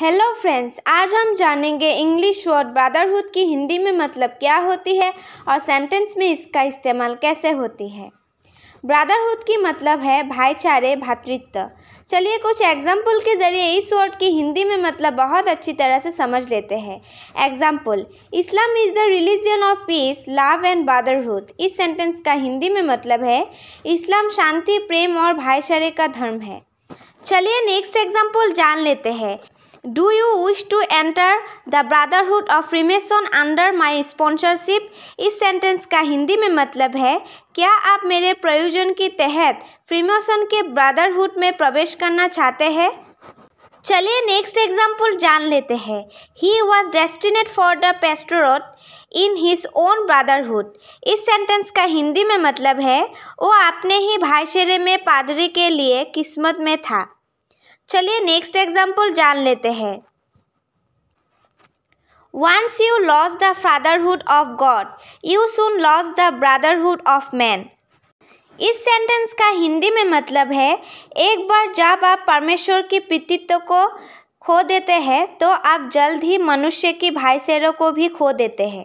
Hello friends आज हम जानेंगे इंग्लिश वर्ड ब्रदरहुड की हिंदी में मतलब क्या होती है और सेंटेंस में इसका इस्तेमाल कैसे होती है ब्रदरहुड की मतलब है भाईचारे भातृत्व चलिए कुछ एग्जाम्पल के जरिए इस वर्ड की हिंदी में मतलब बहुत अच्छी तरह से समझ लेते हैं example Islam is the religion of peace love and brotherhood इस सेंटेंस का हिंदी में मतलब है इस्लाम शांति प्रेम और भाईचारे का धर्म है चलिए नेक्स्ट एग्जाम्पल जान लेते हैं Do you wish to enter the Brotherhood of Freemason under my sponsorship? इस सेंटेंस का हिंदी में मतलब है क्या आप मेरे प्रयोजन के तहत फ्रीमेसन के ब्रदरहुड में प्रवेश करना चाहते हैं चलिए नेक्स्ट एग्जाम्पल जान लेते हैं he was destinate for the pastorate in his own brotherhood इस सेंटेंस का हिंदी में मतलब है वो अपने ही भाईचेरे में पादरी के लिए किस्मत में था चलिए नेक्स्ट एग्जाम्पल जान लेते हैं once you lose the fatherhood of God you soon lose the brotherhood of man इस सेंटेंस का हिंदी में मतलब है एक बार जब आप परमेश्वर की प्रतित्व को खो देते हैं तो आप जल्द ही मनुष्य की भाईसेरों को भी खो देते हैं